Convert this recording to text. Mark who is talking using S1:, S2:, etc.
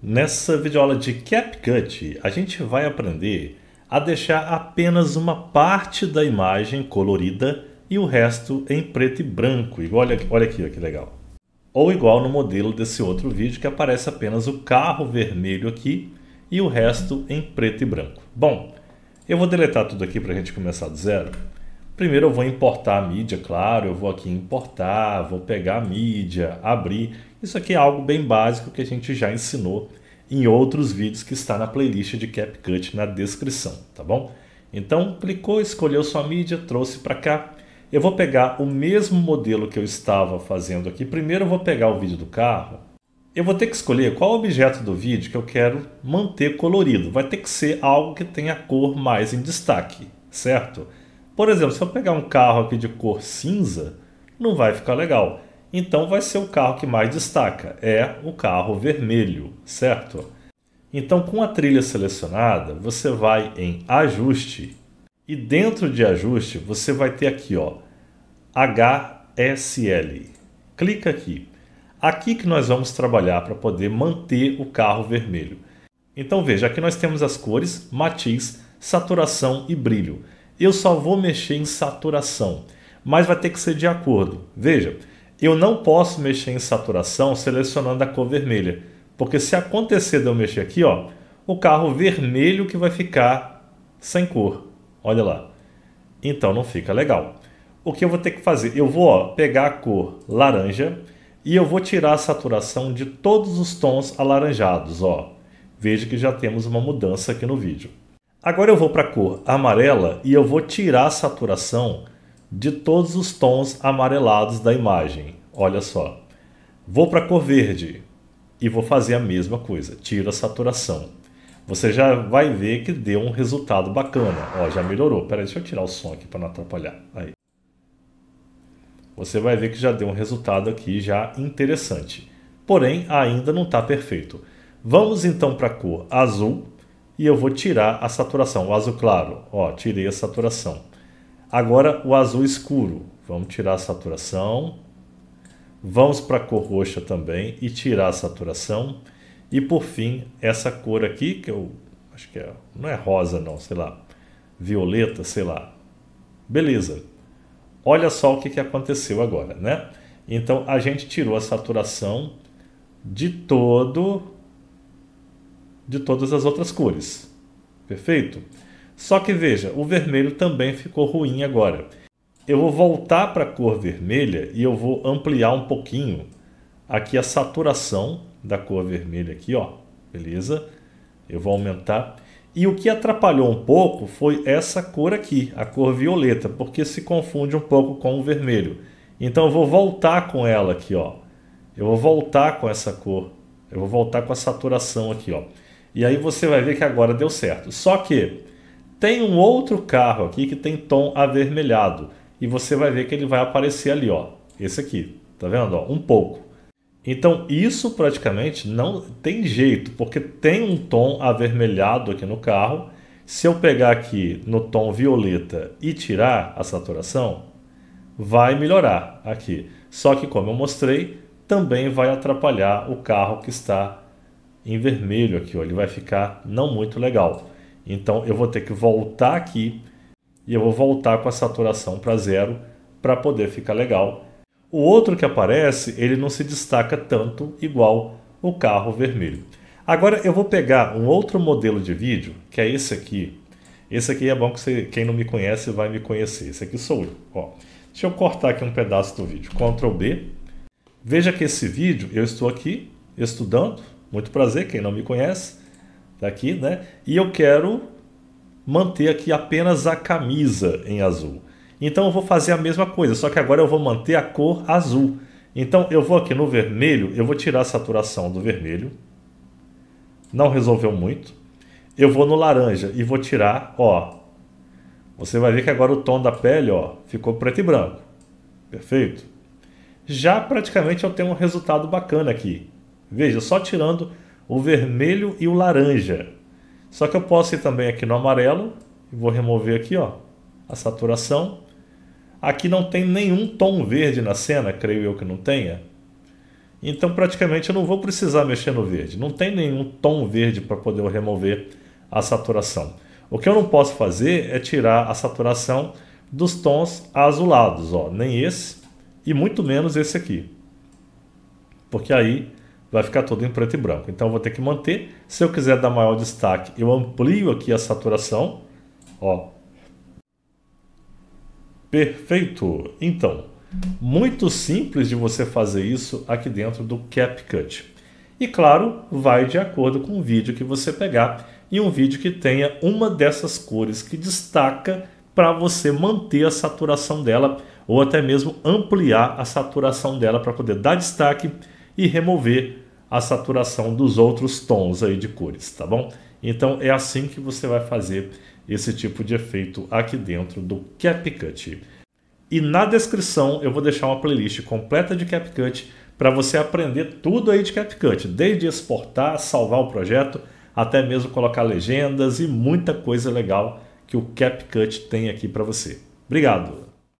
S1: Nessa videoaula de CapCut, a gente vai aprender a deixar apenas uma parte da imagem colorida e o resto em preto e branco. Igual, olha, olha aqui, olha que legal. Ou igual no modelo desse outro vídeo que aparece apenas o carro vermelho aqui e o resto em preto e branco. Bom, eu vou deletar tudo aqui para a gente começar do zero. Primeiro eu vou importar a mídia, claro, eu vou aqui importar, vou pegar a mídia, abrir. Isso aqui é algo bem básico que a gente já ensinou em outros vídeos que está na playlist de CapCut na descrição, tá bom? Então, clicou, escolheu sua mídia, trouxe para cá. Eu vou pegar o mesmo modelo que eu estava fazendo aqui. Primeiro eu vou pegar o vídeo do carro. Eu vou ter que escolher qual objeto do vídeo que eu quero manter colorido. Vai ter que ser algo que tenha cor mais em destaque, certo? Por exemplo, se eu pegar um carro aqui de cor cinza, não vai ficar legal então vai ser o carro que mais destaca, é o carro vermelho, certo? Então, com a trilha selecionada, você vai em ajuste e dentro de ajuste você vai ter aqui ó HSL. Clica aqui. Aqui que nós vamos trabalhar para poder manter o carro vermelho. Então veja, aqui nós temos as cores, matiz, saturação e brilho. Eu só vou mexer em saturação, mas vai ter que ser de acordo. Veja, eu não posso mexer em saturação selecionando a cor vermelha, porque se acontecer de eu mexer aqui, ó, o carro vermelho que vai ficar sem cor. Olha lá. Então não fica legal. O que eu vou ter que fazer? Eu vou ó, pegar a cor laranja e eu vou tirar a saturação de todos os tons alaranjados. Ó. Veja que já temos uma mudança aqui no vídeo. Agora eu vou para a cor amarela e eu vou tirar a saturação de todos os tons amarelados da imagem. Olha só. Vou para a cor verde e vou fazer a mesma coisa. Tiro a saturação. Você já vai ver que deu um resultado bacana. Ó, já melhorou. Pera aí, deixa eu tirar o som aqui para não atrapalhar. Aí. Você vai ver que já deu um resultado aqui já interessante. Porém, ainda não está perfeito. Vamos então para a cor azul e eu vou tirar a saturação, o azul claro. Ó, tirei a saturação. Agora o azul escuro. Vamos tirar a saturação. Vamos para a cor roxa também e tirar a saturação. E por fim, essa cor aqui, que eu acho que é, não é rosa não, sei lá, violeta, sei lá. Beleza. Olha só o que, que aconteceu agora, né? Então a gente tirou a saturação de todo de todas as outras cores. Perfeito? Só que veja, o vermelho também ficou ruim agora. Eu vou voltar para a cor vermelha e eu vou ampliar um pouquinho aqui a saturação da cor vermelha aqui, ó. Beleza? Eu vou aumentar. E o que atrapalhou um pouco foi essa cor aqui, a cor violeta, porque se confunde um pouco com o vermelho. Então eu vou voltar com ela aqui, ó. Eu vou voltar com essa cor. Eu vou voltar com a saturação aqui, ó. E aí você vai ver que agora deu certo. Só que tem um outro carro aqui que tem tom avermelhado e você vai ver que ele vai aparecer ali, ó. Esse aqui, tá vendo? Ó, um pouco. Então isso praticamente não tem jeito, porque tem um tom avermelhado aqui no carro. Se eu pegar aqui no tom violeta e tirar a saturação, vai melhorar aqui. Só que como eu mostrei, também vai atrapalhar o carro que está em vermelho aqui, ó. ele vai ficar não muito legal. Então eu vou ter que voltar aqui e eu vou voltar com a saturação para zero para poder ficar legal. O outro que aparece, ele não se destaca tanto igual o carro vermelho. Agora eu vou pegar um outro modelo de vídeo, que é esse aqui. Esse aqui é bom que você, quem não me conhece vai me conhecer. Esse aqui sou eu. Ó, deixa eu cortar aqui um pedaço do vídeo. Ctrl B. Veja que esse vídeo eu estou aqui estudando. Muito prazer, quem não me conhece aqui, né? E eu quero manter aqui apenas a camisa em azul. Então eu vou fazer a mesma coisa, só que agora eu vou manter a cor azul. Então eu vou aqui no vermelho, eu vou tirar a saturação do vermelho. Não resolveu muito. Eu vou no laranja e vou tirar, ó. Você vai ver que agora o tom da pele, ó, ficou preto e branco. Perfeito? Já praticamente eu tenho um resultado bacana aqui. Veja, só tirando o vermelho e o laranja. Só que eu posso ir também aqui no amarelo e vou remover aqui, ó, a saturação. Aqui não tem nenhum tom verde na cena, creio eu que não tenha. Então praticamente eu não vou precisar mexer no verde. Não tem nenhum tom verde para poder remover a saturação. O que eu não posso fazer é tirar a saturação dos tons azulados, ó, nem esse e muito menos esse aqui. Porque aí vai ficar tudo em preto e branco. Então eu vou ter que manter. Se eu quiser dar maior destaque, eu amplio aqui a saturação. Ó. Perfeito. Então, muito simples de você fazer isso aqui dentro do CapCut. E claro, vai de acordo com o vídeo que você pegar e um vídeo que tenha uma dessas cores que destaca para você manter a saturação dela ou até mesmo ampliar a saturação dela para poder dar destaque e remover a saturação dos outros tons aí de cores, tá bom? Então é assim que você vai fazer esse tipo de efeito aqui dentro do CapCut. E na descrição eu vou deixar uma playlist completa de CapCut para você aprender tudo aí de CapCut, desde exportar, salvar o projeto, até mesmo colocar legendas e muita coisa legal que o CapCut tem aqui para você. Obrigado!